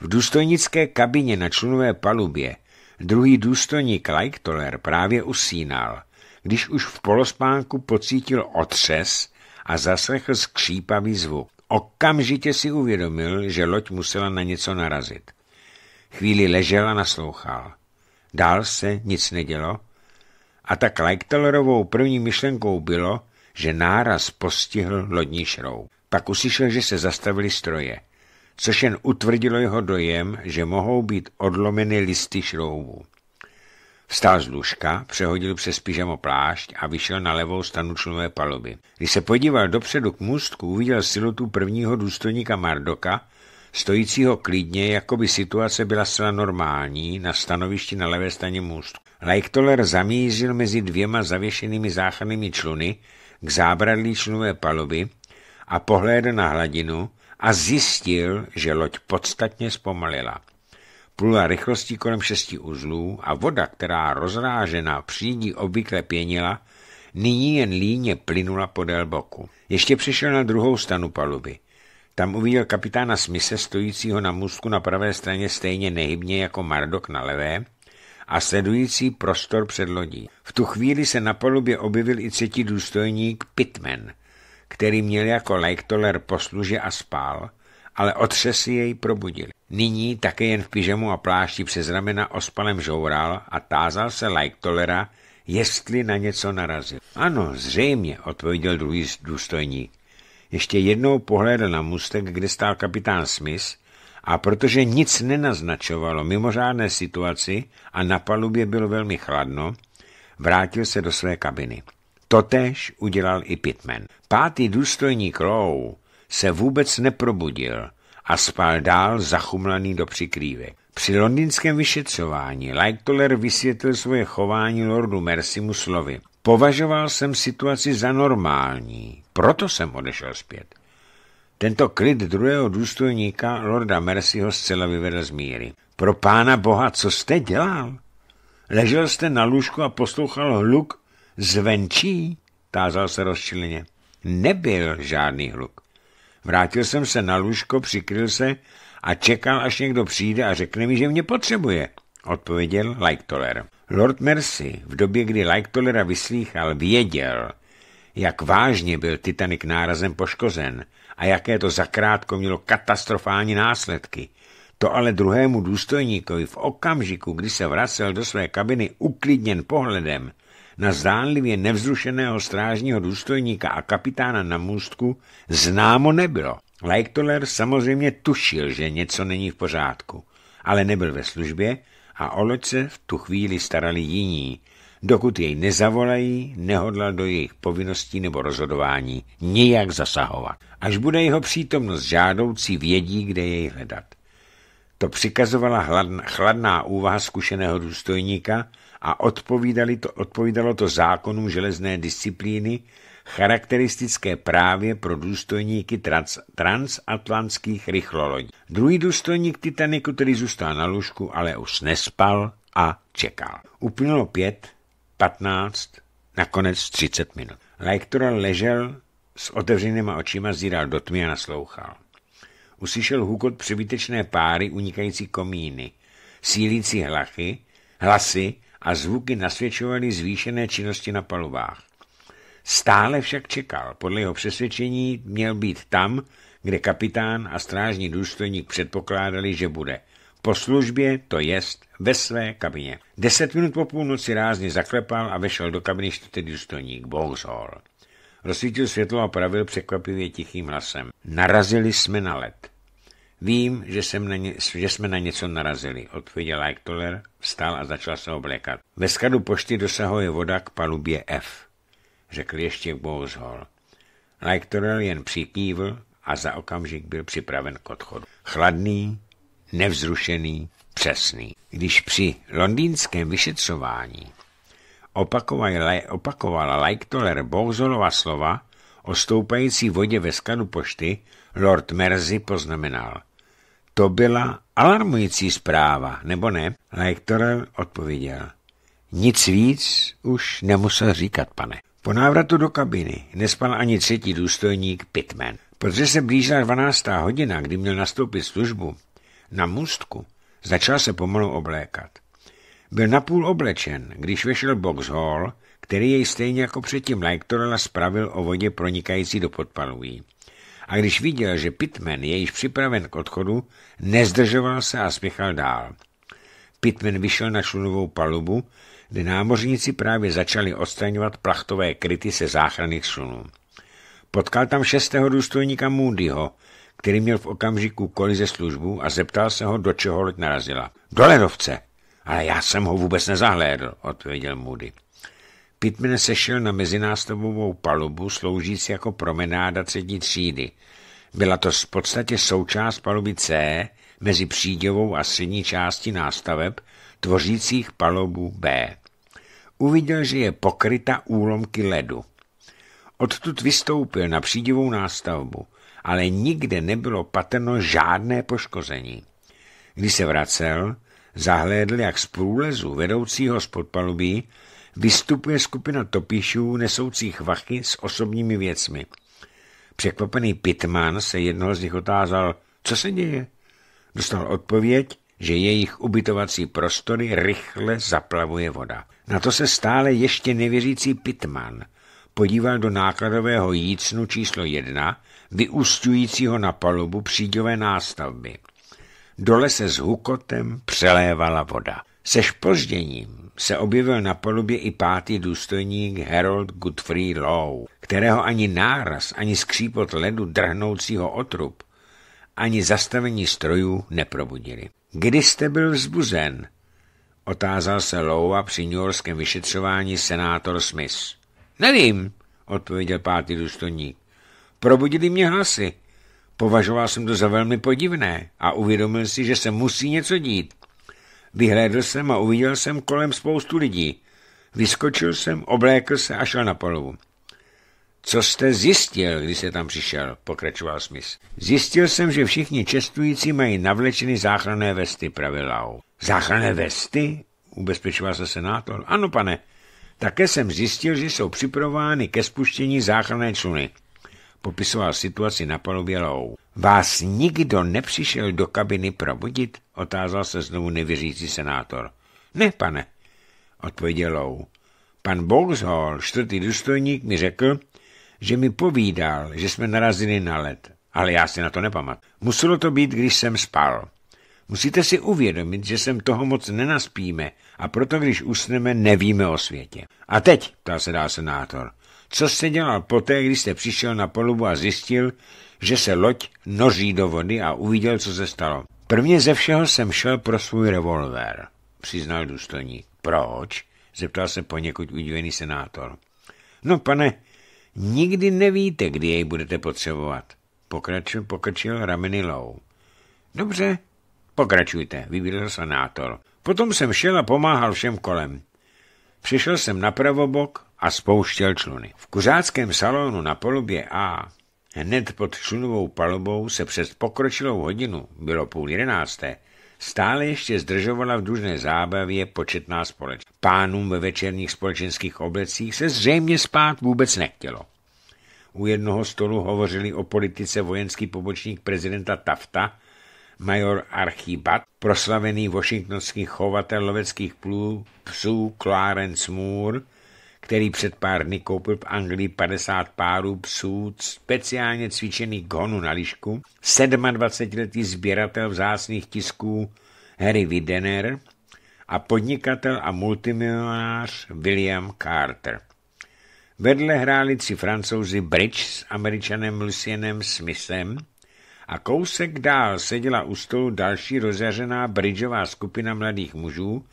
V důstojnické kabině na člunové palubě druhý důstojník Lajktoler právě usínal, když už v polospánku pocítil otřes a zaslechl skřípavý zvuk. Okamžitě si uvědomil, že loď musela na něco narazit. Chvíli ležel a naslouchal. Dál se nic nedělo a tak Lajktelerovou první myšlenkou bylo, že náraz postihl lodní šroub. Pak uslyšel, že se zastavili stroje což jen utvrdilo jeho dojem, že mohou být odlomeny listy šroubů. Vstal z lůžka, přehodil přes pyžamo plášť a vyšel na levou stanu člunové paluby. Když se podíval dopředu k můstku, uviděl silotu prvního důstojníka Mardoka, stojícího klidně, jako by situace byla zcela normální na stanovišti na levé straně můstku. Leichtoller zamířil mezi dvěma zavěšenými záchrannými čluny k zábradlí člunové paluby a pohlédl na hladinu, a zjistil, že loď podstatně zpomalila. Plula rychlostí kolem šesti uzlů a voda, která rozrážená přídí obvykle pěnila, nyní jen líně plynula podél boku. Ještě přišel na druhou stanu paluby. Tam uviděl kapitána Smise stojícího na můstku na pravé straně stejně nehybně jako Mardok na levé a sledující prostor před lodí. V tu chvíli se na palubě objevil i třetí důstojník Pitman, který měl jako Lajktoler posluže a spál, ale otřesy jej probudili. Nyní také jen v pyžamu a plášti přes ramena ospalem žoural a tázal se Lajktolera, jestli na něco narazil. Ano, zřejmě, odpověděl druhý důstojník. Ještě jednou pohlédl na mustek, kde stál kapitán Smith a protože nic nenaznačovalo mimořádné situaci a na palubě bylo velmi chladno, vrátil se do své kabiny. Totéž udělal i Pitman. Pátý důstojník Low se vůbec neprobudil a spal dál zachumlaný do přikrývek. Při londýnském vyšetřování Lightoller vysvětlil svoje chování lordu Mercimu slovy. Považoval jsem situaci za normální, proto jsem odešel zpět. Tento klid druhého důstojníka Lorda Mercyho zcela vyvedl z míry. Pro pána boha, co jste dělal? Ležel jste na lůžku a poslouchal hluk Zvenčí? tázal se rozčileně. Nebyl žádný hluk. Vrátil jsem se na lůžko, přikryl se a čekal, až někdo přijde a řekne mi, že mě potřebuje, odpověděl Lightoller. Lord Mercy v době, kdy Lightollera vyslýchal, věděl, jak vážně byl Titanic nárazem poškozen a jaké to zakrátko mělo katastrofální následky. To ale druhému důstojníkovi v okamžiku, kdy se vracel do své kabiny uklidněn pohledem, na zdánlivě nevzrušeného strážního důstojníka a kapitána na můstku známo nebylo. Leichtoller samozřejmě tušil, že něco není v pořádku, ale nebyl ve službě a o loď se v tu chvíli starali jiní. Dokud jej nezavolají, nehodlal do jejich povinností nebo rozhodování nijak zasahovat. Až bude jeho přítomnost žádoucí, vědí, kde jej hledat. To přikazovala chladná úvaha zkušeného důstojníka, a odpovídali to, odpovídalo to zákonu železné disciplíny, charakteristické právě pro důstojníky trans, transatlantských rychlolodí. Druhý důstojník Titaniku tedy zůstal na lůžku, ale už nespal a čekal. Uplynulo pět, patnáct, nakonec třicet minut. Lektor ležel s otevřenýma očima, zíral do tmy a naslouchal. Uslyšel hukot přebytečné páry unikající komíny, sílící hlachy, hlasy a zvuky nasvědčovaly zvýšené činnosti na palubách. Stále však čekal, podle jeho přesvědčení měl být tam, kde kapitán a strážní důstojník předpokládali, že bude. Po službě, to jest, ve své kabině. Deset minut po půlnoci rázně zaklepal a vešel do kabiny čtvrtý důstojník, Bohushol. Rozsvítil světlo a pravil překvapivě tichým hlasem. Narazili jsme na led. Vím, že, jsem na ně, že jsme na něco narazili, odpověděl Eichtoller, vstal a začal se oblékat. Ve skladu pošty dosahuje voda k palubě F, řekl ještě Bozhol. Eichtoller jen přikývl a za okamžik byl připraven k odchodu. Chladný, nevzrušený, přesný. Když při londýnském vyšetřování opakovala Eichtoller Bozholova slova o stoupající vodě ve skladu pošty, Lord Mersey poznamenal. To byla alarmující zpráva, nebo ne? Lektor odpověděl. Nic víc už nemusel říkat, pane. Po návratu do kabiny nespal ani třetí důstojník Pitman. Protože se blížila 12. hodina, kdy měl nastoupit službu na můstku, začal se pomalu oblékat. Byl napůl oblečen, když vešel box hall, který jej stejně jako předtím Lektorela spravil o vodě pronikající do podpalují a když viděl, že Pitman je již připraven k odchodu, nezdržoval se a spěchal dál. Pitman vyšel na člunovou palubu, kde námořníci právě začali odstraňovat plachtové kryty se záchranných člunů. Potkal tam šestého důstojníka Moodyho, který měl v okamžiku kolize službu a zeptal se ho, do čeho loď narazila. Do ledovce! Ale já jsem ho vůbec nezahlédl, odpověděl Moody se sešel na mezinástavovou palubu sloužící jako promenáda třední třídy. Byla to v podstatě součást paluby C mezi příděvou a střední částí nástaveb, tvořících palubu B. Uviděl, že je pokryta úlomky ledu. Odtud vystoupil na přídivou nástavbu, ale nikde nebylo patrno žádné poškození. Když se vracel, zahlédl, jak z průlezu vedoucího z podpalubí vystupuje skupina topišů nesoucích vachy s osobními věcmi. Překvapený Pitman se jednoho z nich otázal, co se děje. Dostal odpověď, že jejich ubytovací prostory rychle zaplavuje voda. Na to se stále ještě nevěřící Pitman podíval do nákladového jícnu číslo jedna, vyústňujícího na palubu příďové nástavby. Dole se s hukotem přelévala voda. Se špožděním se objevil na polubě i pátý důstojník Harold Godfrey Lowe, kterého ani náraz, ani skřípot ledu drhnoucího otrub, ani zastavení strojů neprobudili. Kdy jste byl vzbuzen? Otázal se Lowe při newyorském vyšetřování senátor Smith. Nevím, odpověděl pátý důstojník. Probudili mě hlasy. Považoval jsem to za velmi podivné a uvědomil si, že se musí něco dít. Vyhlédl jsem a uviděl jsem kolem spoustu lidí. Vyskočil jsem, oblékl se a šel na polovu. Co jste zjistil, když jste tam přišel, pokračoval Smith. Zjistil jsem, že všichni čestující mají navlečeny záchranné vesty, pravil Lau. Záchranné vesty? Ubezpečoval se senátor. Ano, pane. Také jsem zjistil, že jsou připravovány ke spuštění záchranné čluny. Popisoval situaci na palubě Lau. Vás nikdo nepřišel do kabiny probudit? Otázal se znovu nevěřící senátor. Ne, pane, odpověděl Lou. Pan Bolzhol, čtvrtý důstojník, mi řekl, že mi povídal, že jsme narazili na led, ale já si na to nepamat. Muselo to být, když jsem spal. Musíte si uvědomit, že sem toho moc nenaspíme a proto, když usneme, nevíme o světě. A teď, ptal se dál senátor, co jste dělal poté, když jste přišel na polubu a zjistil, že se loď noří do vody a uviděl, co se stalo. Prvně ze všeho jsem šel pro svůj revolver, přiznal důstojník. Proč? zeptal se poněkud udivený senátor. No pane, nikdy nevíte, kdy jej budete potřebovat. Pokračil, pokračil rameny Lou. Dobře, pokračujte, vybíral senátor. Potom jsem šel a pomáhal všem kolem. Přišel jsem na pravobok a spouštěl čluny. V kuřáckém salonu na polubě A Hned pod člunovou palubou se přes pokročilou hodinu, bylo půl jedenácté, stále ještě zdržovala v dužné zábavě početná společnost. Pánům ve večerních společenských oblecích se zřejmě spát vůbec nechtělo. U jednoho stolu hovořili o politice vojenský pobočník prezidenta Tafta, major Archibat, proslavený washingtonský chovatel loveckých plů, psů Clarence Moore, který před pár dny koupil v Anglii 50 párů psů speciálně cvičených k honu na lišku, 27-letý sběratel vzácných tisků Harry Widener a podnikatel a multimilionář William Carter. Vedle hráli tři francouzi bridge s američanem Lucienem Smithem a kousek dál seděla u stolu další rozjařená bridgeová skupina mladých mužů,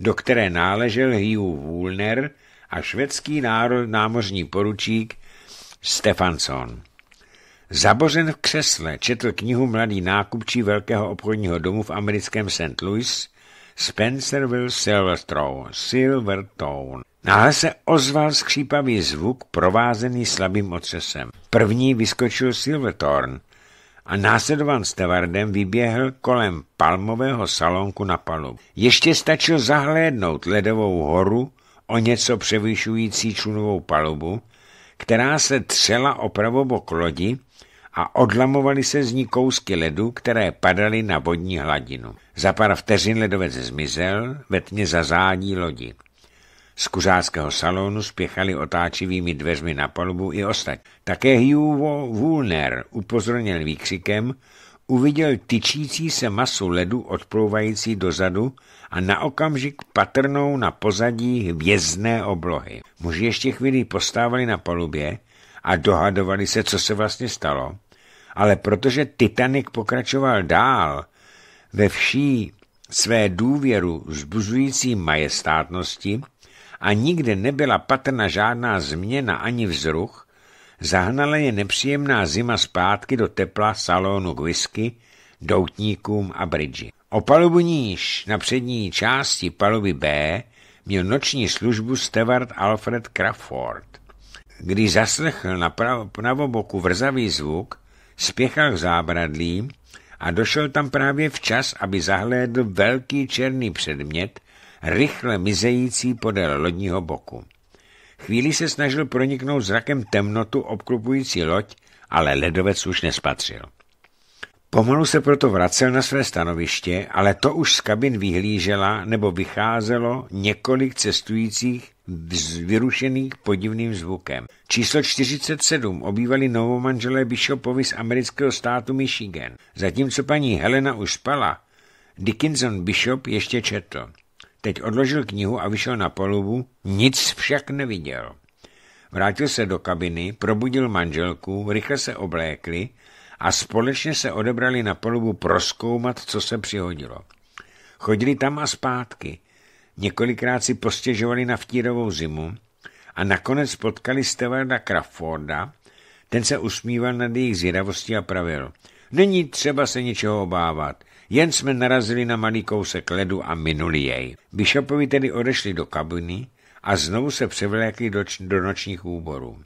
do které náležel Hugh Woolner, a švédský náro, námořní poručík Stefansson. Zabořen v křesle četl knihu mladý nákupčí velkého obchodního domu v americkém St. Louis Spencerville Silverstone. Silvertone. Náhle se ozval skřípavý zvuk provázený slabým otřesem. První vyskočil Silverthorn a následovan stevardem vyběhl kolem palmového salonku na palubu. Ještě stačil zahlédnout ledovou horu, o něco převyšující člunovou palubu, která se třela o pravobok lodi a odlamovaly se z ní kousky ledu, které padaly na vodní hladinu. Za pár vteřin ledovec zmizel, ve tmě zazání lodi. Z kuřáckého salonu spěchali otáčivými dveřmi na palubu i ostatní. Také Hugh Woolner, upozornil výkřikem, uviděl tyčící se masu ledu odplouvající dozadu a na okamžik patrnou na pozadí hvězdné oblohy. Muži ještě chvíli postávali na palubě a dohadovali se, co se vlastně stalo, ale protože Titanic pokračoval dál ve vší své důvěru zbuzující majestátnosti a nikde nebyla patrna žádná změna ani vzruch, zahnala je nepříjemná zima zpátky do tepla salonu k whisky, doutníkům a bridži. O palubu níž na přední části paluby B měl noční službu Stewart Alfred Crawford. Když zaslechl na pravoboku vrzavý zvuk, spěchal k zábradlí a došel tam právě včas, aby zahlédl velký černý předmět, rychle mizející podél lodního boku. Chvíli se snažil proniknout zrakem temnotu obklopující loď, ale ledovec už nespatřil. Pomalu se proto vracel na své stanoviště, ale to už z kabin vyhlížela nebo vycházelo několik cestujících vyrušených podivným zvukem. Číslo 47 obývali novomanželé Bishopovi z amerického státu Michigan. Zatímco paní Helena už spala, Dickinson Bishop ještě četl. Teď odložil knihu a vyšel na polubu, nic však neviděl. Vrátil se do kabiny, probudil manželku, rychle se oblékli a společně se odebrali na polubu proskoumat, co se přihodilo. Chodili tam a zpátky, několikrát si postěžovali na vtírovou zimu a nakonec potkali Stevarda Crawforda, ten se usmíval nad jejich zvědavostí a pravil. Není třeba se ničeho obávat, jen jsme narazili na malý kousek ledu a minuli jej. Bishopovi tedy odešli do kabiny a znovu se převlékli do, do nočních úborů.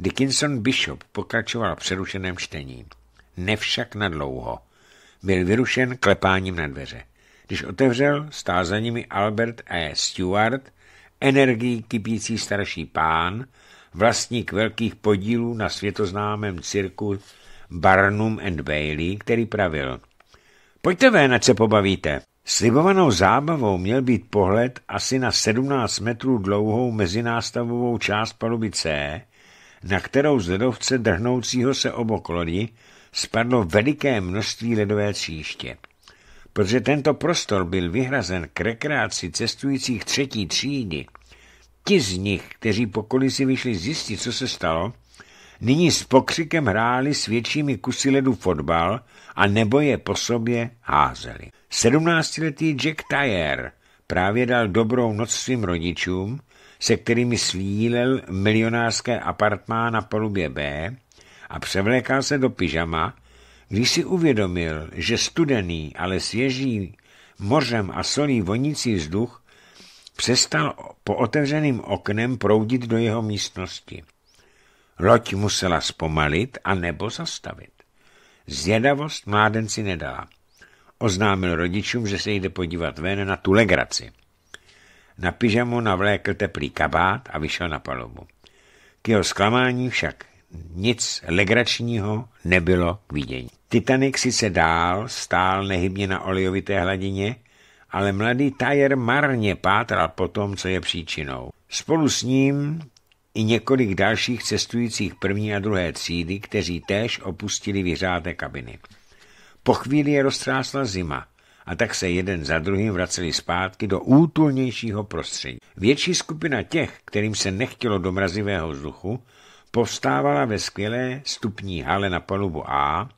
Dickinson Bishop pokračoval přerušeném čtení. Nevšak dlouho. Byl vyrušen klepáním na dveře. Když otevřel, stál za nimi Albert E. Stewart, energií kypící starší pán, vlastník velkých podílů na světoznámém cirku Barnum and Bailey, který pravil. Pojďte ven, ať se pobavíte. Slibovanou zábavou měl být pohled asi na 17 metrů dlouhou mezinástavovou část palubice. C, na kterou z ledovce drhnoucího se obok lodi spadlo veliké množství ledové tříště. Protože tento prostor byl vyhrazen k rekreaci cestujících třetí třídy, ti z nich, kteří po kolisi vyšli zjistit, co se stalo, nyní s pokřikem hráli s většími kusy ledu fotbal a nebo je po sobě házeli. Sedmnáctiletý Jack Tyre právě dal dobrou noc svým rodičům, se kterými svílel milionářské apartmá na palubě B a převlékal se do pyžama, když si uvědomil, že studený, ale svěží mořem a solí vonící vzduch přestal po otevřeným oknem proudit do jeho místnosti. Loď musela zpomalit a nebo zastavit. Zjedavost mládenci nedala. Oznámil rodičům, že se jde podívat ven na tu legraci. Na pyžamu navlékl teplý kabát a vyšel na palubu. K jeho zklamání však nic legračního nebylo k vidění. Titanic sice dál stál nehybně na olejovité hladině, ale mladý Tajer marně pátral po tom, co je příčinou. Spolu s ním i několik dalších cestujících první a druhé třídy, kteří též opustili vyřáté kabiny. Po chvíli je roztrásla zima – a tak se jeden za druhým vraceli zpátky do útulnějšího prostředí. Větší skupina těch, kterým se nechtělo do mrazivého vzduchu, povstávala ve skvělé stupní hale na palubu A,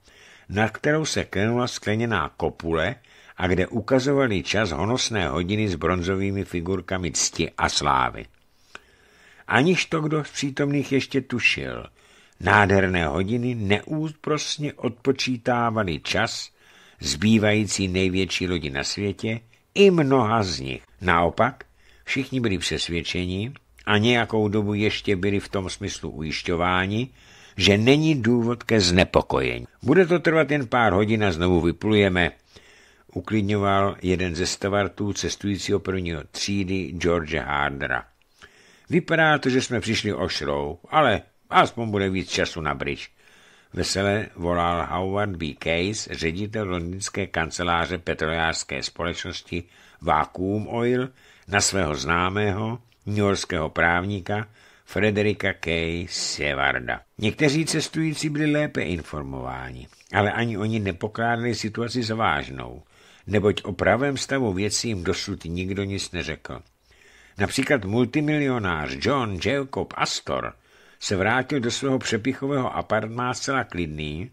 na kterou se klenula skleněná kopule a kde ukazovali čas honosné hodiny s bronzovými figurkami cti a slávy. Aniž to kdo z přítomných ještě tušil, nádherné hodiny neúprostně odpočítávali čas zbývající největší lodi na světě, i mnoha z nich. Naopak, všichni byli přesvědčeni a nějakou dobu ještě byli v tom smyslu ujišťováni, že není důvod ke znepokojení. Bude to trvat jen pár hodin a znovu vyplujeme, uklidňoval jeden ze stavartů cestujícího prvního třídy George Hardera. Vypadá to, že jsme přišli o šrou, ale aspoň bude víc času na bridge. Vesele volal Howard B. Case, ředitel londýnské kanceláře petrolejářské společnosti Vacuum Oil, na svého známého newyorského právníka Frederika K. Sevarda. Někteří cestující byli lépe informováni, ale ani oni nepokládali situaci za vážnou, neboť o pravém stavu věcí jim dosud nikdo nic neřekl. Například multimilionář John Jacob Astor – se vrátil do svého přepichového apartmá zcela klidný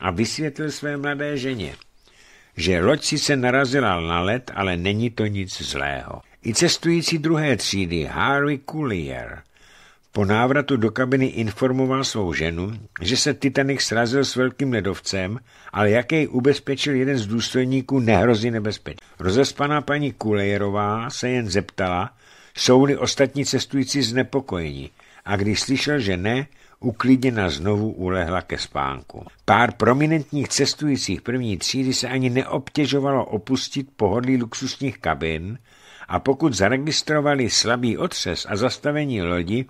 a vysvětlil své mladé ženě, že loď se narazila na led, ale není to nic zlého. I cestující druhé třídy Harry Coulier po návratu do kabiny informoval svou ženu, že se Titanic srazil s velkým ledovcem, ale jak jej ubezpečil jeden z důstojníků, nehrozí nebezpečí. Rozespaná paní Kulejerová se jen zeptala, jsou-li ostatní cestující znepokojení a když slyšel, že ne, uklidněna znovu ulehla ke spánku. Pár prominentních cestujících první třídy se ani neobtěžovalo opustit pohodlí luxusních kabin a pokud zaregistrovali slabý otřes a zastavení lodi,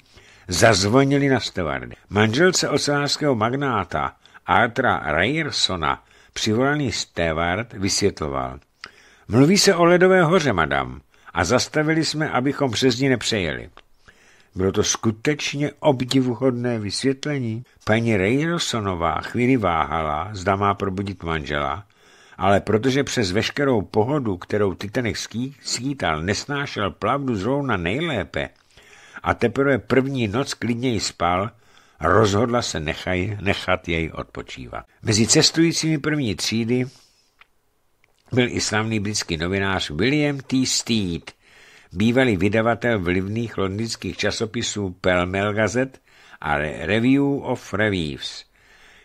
zazvonili na stevardy. Manželce ocelářského magnáta Artra Rayersona, přivolaný stevard, vysvětloval. Mluví se o ledové hoře, madam, a zastavili jsme, abychom přes ní nepřejeli. Bylo to skutečně obdivuhodné vysvětlení. Paní Rejrosonová chvíli váhala, zda má probudit manžela, ale protože přes veškerou pohodu, kterou Titanic skýtal, nesnášel plavdu zrovna nejlépe a teprve první noc klidněji spal, rozhodla se nechaj, nechat jej odpočívat. Mezi cestujícími první třídy byl i slavný britský novinář William T. Steed, bývalý vydavatel vlivných londýnských časopisů Pelmel Gazette a Review of Reviews.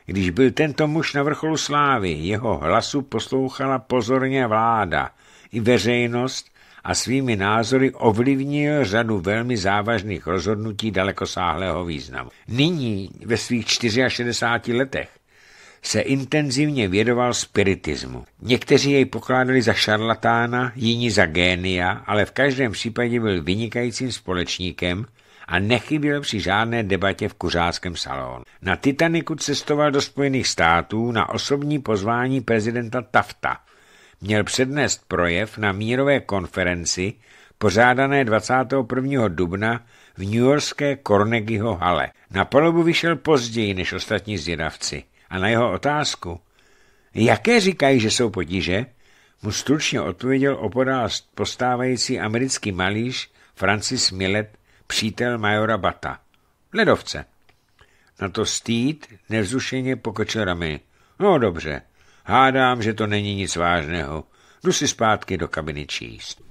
Když byl tento muž na vrcholu slávy, jeho hlasu poslouchala pozorně vláda i veřejnost a svými názory ovlivnil řadu velmi závažných rozhodnutí dalekosáhlého významu. Nyní, ve svých 64 letech, se intenzivně vědoval spiritismu. Někteří jej pokládali za šarlatána, jiní za génia, ale v každém případě byl vynikajícím společníkem a nechyběl při žádné debatě v kuřáckém salonu. Na Titaniku cestoval do Spojených států na osobní pozvání prezidenta Tafta. Měl přednést projev na mírové konferenci pořádané 21. dubna v New Yorkské Carnegieho hale. Na polobu vyšel později než ostatní zvědavci – a na jeho otázku, jaké říkají, že jsou potíže, mu stručně odpověděl opodál postávající americký malíř Francis Millet, přítel majora Bata. Ledovce. Na to Steed nevzrušeně pokočil ramy. No dobře, hádám, že to není nic vážného. Jdu si zpátky do kabiny číst.